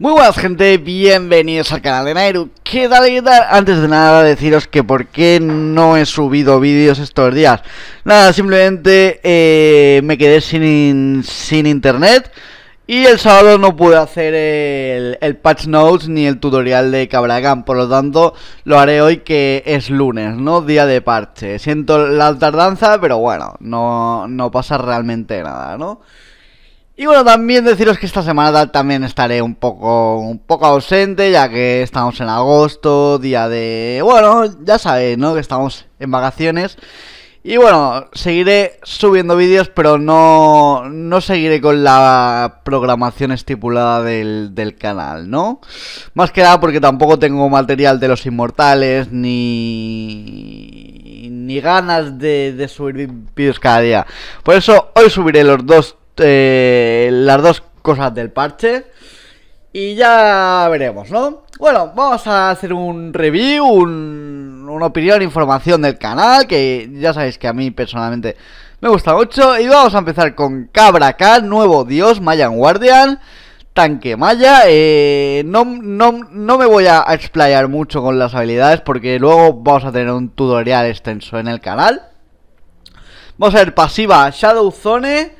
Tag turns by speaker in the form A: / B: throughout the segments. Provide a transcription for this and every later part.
A: Muy buenas gente, bienvenidos al canal de Nairu ¿Qué tal, qué tal? Antes de nada deciros que por qué no he subido vídeos estos días Nada, simplemente eh, me quedé sin, sin, internet Y el sábado no pude hacer el, patch notes ni el tutorial de Cabragan Por lo tanto, lo haré hoy que es lunes, ¿no? Día de parche Siento la tardanza, pero bueno, no, no pasa realmente nada, ¿no? Y bueno, también deciros que esta semana también estaré un poco, un poco ausente, ya que estamos en agosto, día de... Bueno, ya sabéis, ¿no? Que estamos en vacaciones. Y bueno, seguiré subiendo vídeos, pero no, no seguiré con la programación estipulada del, canal, ¿no? Más que nada porque tampoco tengo material de los inmortales, ni, ni ganas de, de subir vídeos cada día. Por eso hoy subiré los dos eh, las dos cosas del parche. Y ya veremos, ¿no? Bueno, vamos a hacer un review, una opinión, información del canal, que ya sabéis que a mí personalmente me gusta mucho. Y vamos a empezar con Cabra K, nuevo dios, Mayan Guardian, tanque Maya. Eh, no, no, no, me voy a explayar mucho con las habilidades porque luego vamos a tener un tutorial extenso en el canal. Vamos a ver pasiva Shadow Zone.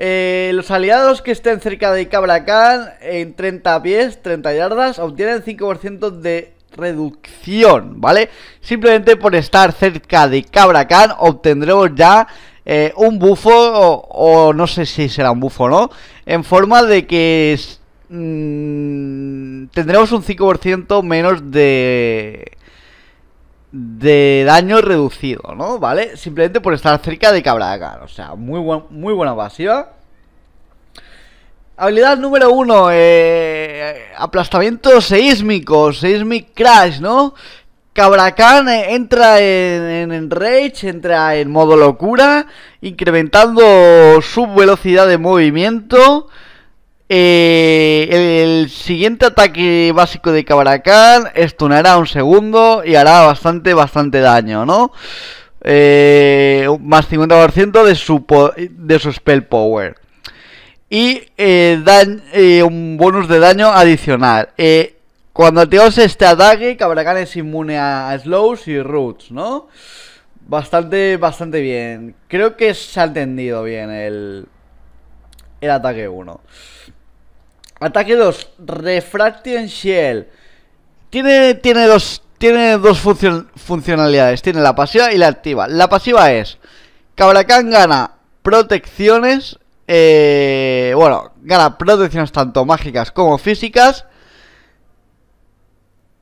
A: Eh, los aliados que estén cerca de Cabracan en 30 pies, 30 yardas, obtienen 5% de reducción, ¿vale? Simplemente por estar cerca de Cabracan obtendremos ya eh, un bufo, o, no sé si será un bufo no, en forma de que mm, tendremos un 5% menos de de daño reducido, ¿no? ¿Vale? Simplemente por estar cerca de Cabragan. O sea, muy, muy buena pasiva. Habilidad número uno: eh, aplastamiento seísmico, seismic crash, ¿no? Cabracán eh, entra en, en, Rage, entra en modo locura, incrementando su velocidad de movimiento. Eh, el, siguiente ataque básico de Kabarakan estunará un segundo y hará bastante, bastante daño, ¿no? Eh, más 50% de su, de su spell power. Y eh, un bonus de daño adicional. cuando activamos este ataque, Kabarakán es inmune a, slows y roots, ¿no? Bastante, bastante bien. Creo que se ha entendido bien el, el ataque 1. Ataque 2, Refraction Shell. Tiene, tiene dos, tiene dos funcionalidades. Tiene la pasiva y la activa. La pasiva es... Cabrakan gana protecciones. Eh, bueno, gana protecciones tanto mágicas como físicas.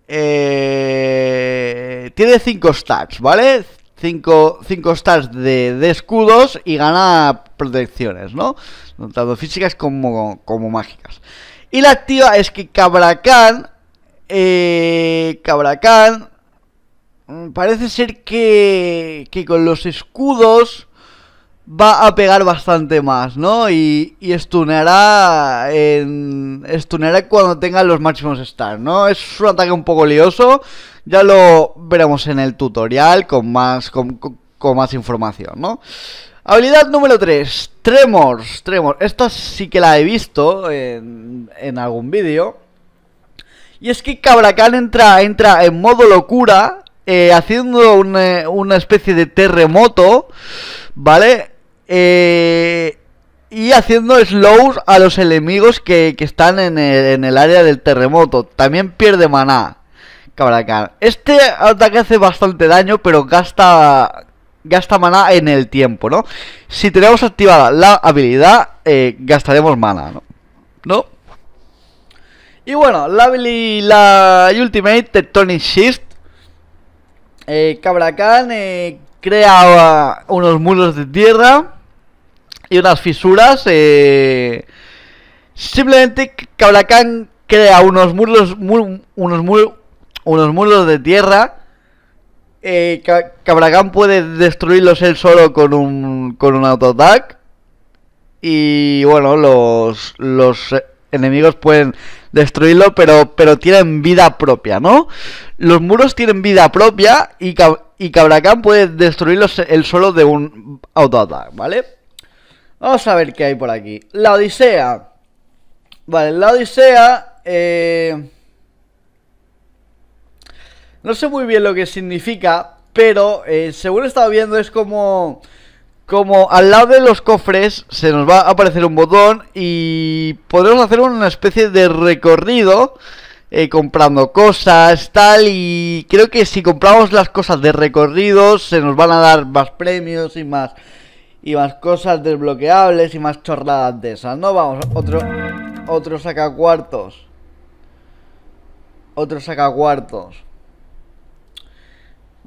A: Eh, tiene 5 stats, ¿vale? 5 cinco, stats de, de escudos y gana protecciones, ¿no? Tanto físicas como, como mágicas. Y la activa es que Cabracán. Eh, Cabracán. Mm, parece ser que, que con los escudos va a pegar bastante más, ¿no? Y, y stuneará cuando tenga los máximos stars, ¿no? Es un ataque un poco lioso, ya lo veremos en el tutorial con más, con más información, ¿no? Habilidad número 3, Tremors, Tremors. Esta sí que la he visto en, algún vídeo. Y es que Cabracán entra, entra en modo locura, eh, haciendo eh, una, especie de terremoto, ¿vale? Eh, y haciendo slows a los enemigos que, están en el, área del terremoto. También pierde maná. Cabracán. Este ataque hace bastante daño, pero gasta, gasta mana en el tiempo, ¿no? Si tenemos activada la habilidad, eh, gastaremos mana, ¿no? ¿No? Y bueno, la, la Ultimate Tectonic Shift eh, creaba eh, crea uh, unos muros de tierra y unas fisuras. Eh, simplemente Cabra crea unos muros, unos, unos muros de tierra eh, puede destruirlos él solo con un, con un auto-attack. Y bueno, los, los eh, enemigos pueden destruirlo, pero, pero tienen vida propia, ¿no? Los muros tienen vida propia y, Cab y puede destruirlos él solo de un auto-attack, ¿vale? Vamos a ver qué hay por aquí. La Odisea. Vale, la Odisea. Eh... No sé muy bien lo que significa, pero eh, según he estado viendo es como... Como al lado de los cofres se nos va a aparecer un botón y podremos hacer una especie de recorrido eh, comprando cosas, tal, y creo que si compramos las cosas de recorridos se nos van a dar más premios y más y más cosas desbloqueables y más chorradas de esas, ¿no? Vamos, otro otro saca cuartos. Otro saca cuartos.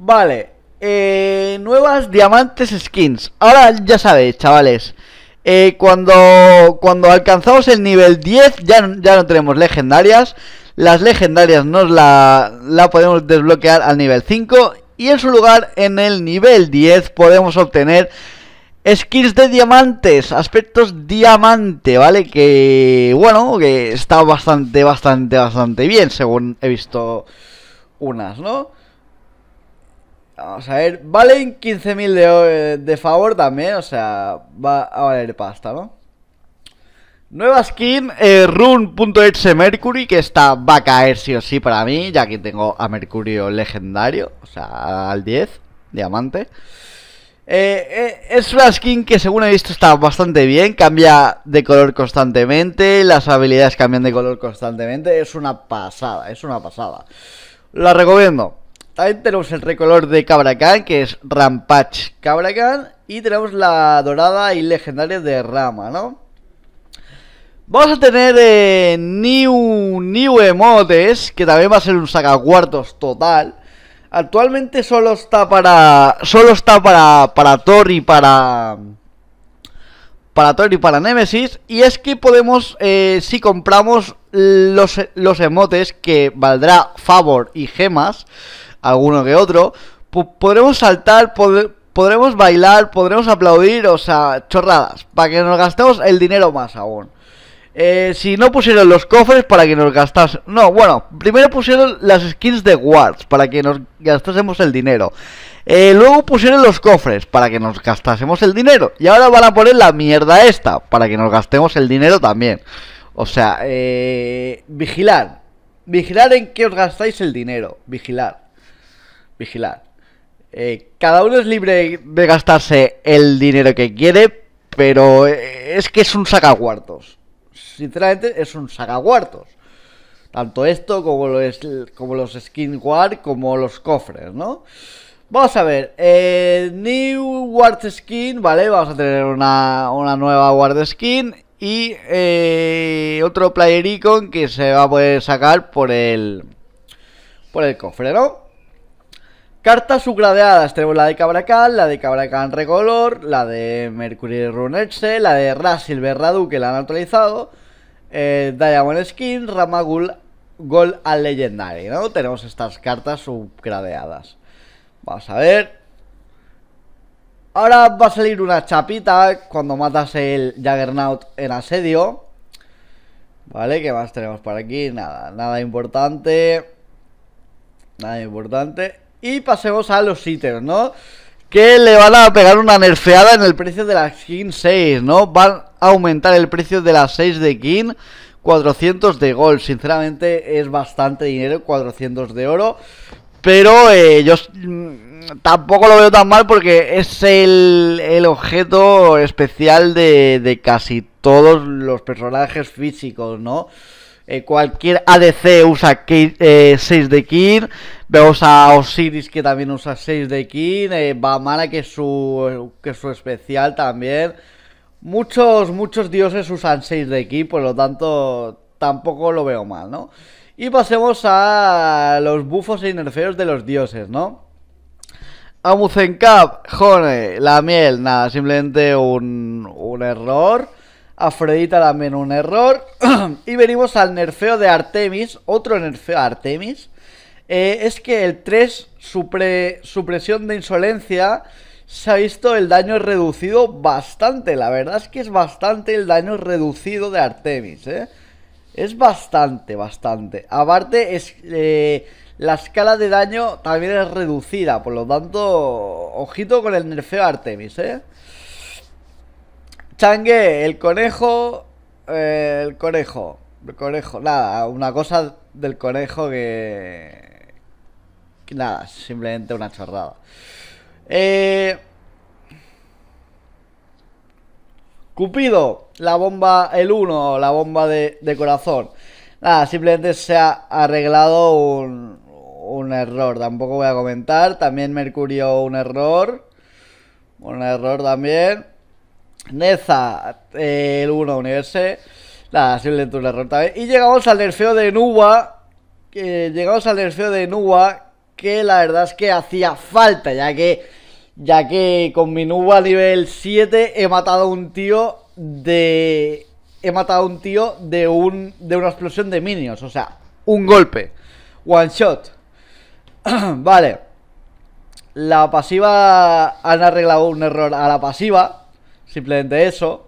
A: Vale, eh, nuevas diamantes skins. Ahora ya sabéis, chavales. Eh, cuando, cuando alcanzamos el nivel 10 ya, ya no tenemos legendarias. Las legendarias nos la, la podemos desbloquear al nivel 5. Y en su lugar, en el nivel 10, podemos obtener skins de diamantes, aspectos diamante, ¿vale? Que, bueno, que está bastante, bastante, bastante bien, según he visto unas, ¿no? Vamos a ver, valen 15.000 de, favor también, o sea, va a valer pasta, ¿no? Nueva skin, eh, Mercury, que esta va a caer sí o sí para mí, ya que tengo a Mercurio legendario, o sea, al 10, diamante. Eh, eh, es una skin que según he visto está bastante bien, cambia de color constantemente, las habilidades cambian de color constantemente, es una pasada, es una pasada. La recomiendo. También tenemos el recolor de Cabracán, que es Rampage Cabracán. Y tenemos la dorada y legendaria de Rama, ¿no? Vamos a tener eh, new, new emotes, que también va a ser un sacacuartos total. Actualmente solo está para. Solo está para. Para Thor y para. Para Thor y para Nemesis. Y es que podemos. Eh, si compramos los, los emotes que valdrá favor y gemas alguno que otro, podremos saltar, podremos bailar, podremos aplaudir, o sea, chorradas, para que nos gastemos el dinero más aún. Eh, si no pusieron los cofres para que nos gastas No, bueno, primero pusieron las skins de guards para que nos gastásemos el dinero. Eh, luego pusieron los cofres para que nos gastásemos el dinero. Y ahora van a poner la mierda esta para que nos gastemos el dinero también. O sea, eh, vigilar. Vigilar en que os gastáis el dinero. Vigilar vigilar. Eh, cada uno es libre de gastarse el dinero que quiere, pero eh, es que es un sacaguartos. Sinceramente, es un sacaguartos. Tanto esto como los, como los como los cofres, ¿no? Vamos a ver, eh, New Ward Skin, ¿vale? Vamos a tener una, nueva Ward Skin y otro Player Icon que se va a poder sacar por el, por el cofre, ¿no? Cartas subgradeadas, tenemos la de cabracal la de Cabrakan Recolor, la de Mercury Runetse, la de Silver Radu que la han actualizado, eh, Diamond Skin, Ramagul Gol al Legendary, ¿no? Tenemos estas cartas subgradeadas. Vamos a ver. Ahora va a salir una chapita cuando matas el Jaggernaut en asedio. Vale, ¿qué más tenemos por aquí? Nada, nada importante. Nada importante. Y pasemos a los ítems, ¿no? Que le van a pegar una nerfeada en el precio de la skin 6, ¿no? Van a aumentar el precio de la 6 de skin 400 de gold Sinceramente es bastante dinero, 400 de oro. Pero eh, yo mm, tampoco lo veo tan mal porque es el, objeto especial de, de casi todos los personajes físicos, ¿no? Eh, cualquier ADC usa 6 eh, de kill. Vemos a Osiris que también usa 6 de kill. Eh, que es su, que su especial también. Muchos, muchos dioses usan 6 de kill, por lo tanto tampoco lo veo mal, ¿no? Y pasemos a los bufos e inerfeos de los dioses, ¿no? Amuzencap, Jone, la miel, nada, simplemente un, un error. Afrodita también un error. y venimos al nerfeo de Artemis. Otro nerfeo Artemis. Eh, es que el 3, supresión de insolencia, se ha visto el daño reducido bastante. La verdad es que es bastante el daño reducido de Artemis, eh. Es bastante, bastante. Aparte, es, eh, la escala de daño también es reducida. Por lo tanto, ojito con el nerfeo Artemis, ¿eh? Changue, el conejo. Eh, el conejo. El conejo. Nada, una cosa del conejo que. nada, simplemente una chorrada. Eh, Cupido, la bomba, el 1, la bomba de, corazón. Nada, simplemente se ha arreglado un, un error, tampoco voy a comentar. También Mercurio un error. Un error también. Neza, eh, el 1 Universo, la simplemente un Error también. Y llegamos al nerfeo de Nuba, llegamos al nerfeo de Nuba, que la verdad es que hacía falta, ya que, ya que con mi Nuba nivel 7 he matado a un tío de... He matado a un tío de, un, de una explosión de minions, o sea, un golpe. One shot. vale. La pasiva han arreglado un error a la pasiva. Simplemente eso.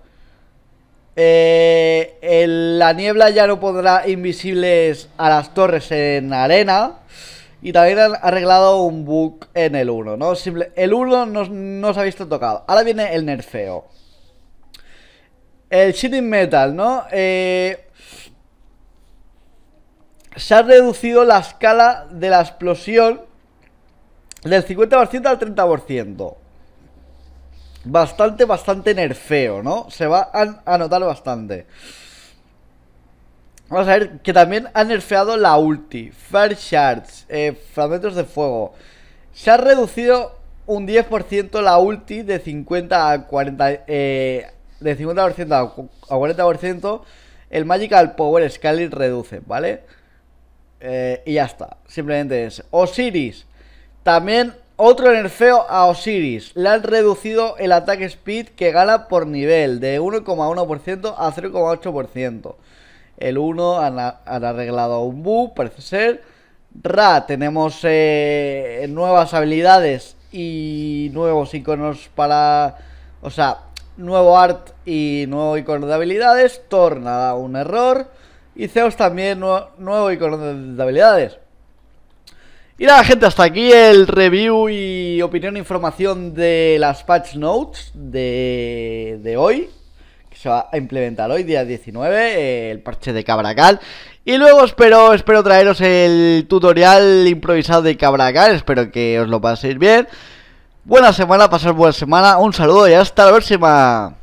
A: Eh, la niebla ya no pondrá invisibles a las torres en arena. Y también han arreglado un bug en el 1, ¿no? el 1 no, se ha visto tocado. Ahora viene el nerfeo. El Shitting Metal, ¿no? Eh, se ha reducido la escala de la explosión del 50% al 30%. Bastante, bastante nerfeo, ¿no? Se va a, anotar notar bastante. Vamos a ver que también ha nerfeado la ulti, Fire Shards, eh, fragmentos de fuego. Se ha reducido un 10% la ulti de 50 a 40 eh, de 50% a 40%. El Magical Power Scaling reduce, ¿vale? Eh, y ya está, simplemente es. Osiris, también otro nerfeo a Osiris. Le han reducido el ataque speed que gana por nivel de 1,1% a 0,8%. El 1 han, arreglado un bug, parece ser. Ra, tenemos eh, nuevas habilidades y nuevos iconos para... O sea, nuevo art y nuevo icono de habilidades. Torna, un error. Y Zeus también, nuevo icono de habilidades. Y nada gente, hasta aquí el review y opinión e información de las patch notes de, de hoy que se va a implementar hoy, día 19, el parche de Cabracal. Y luego espero, espero traeros el tutorial improvisado de Cabracal, espero que os lo paséis bien. Buena semana, pasar buena semana, un saludo y hasta la próxima.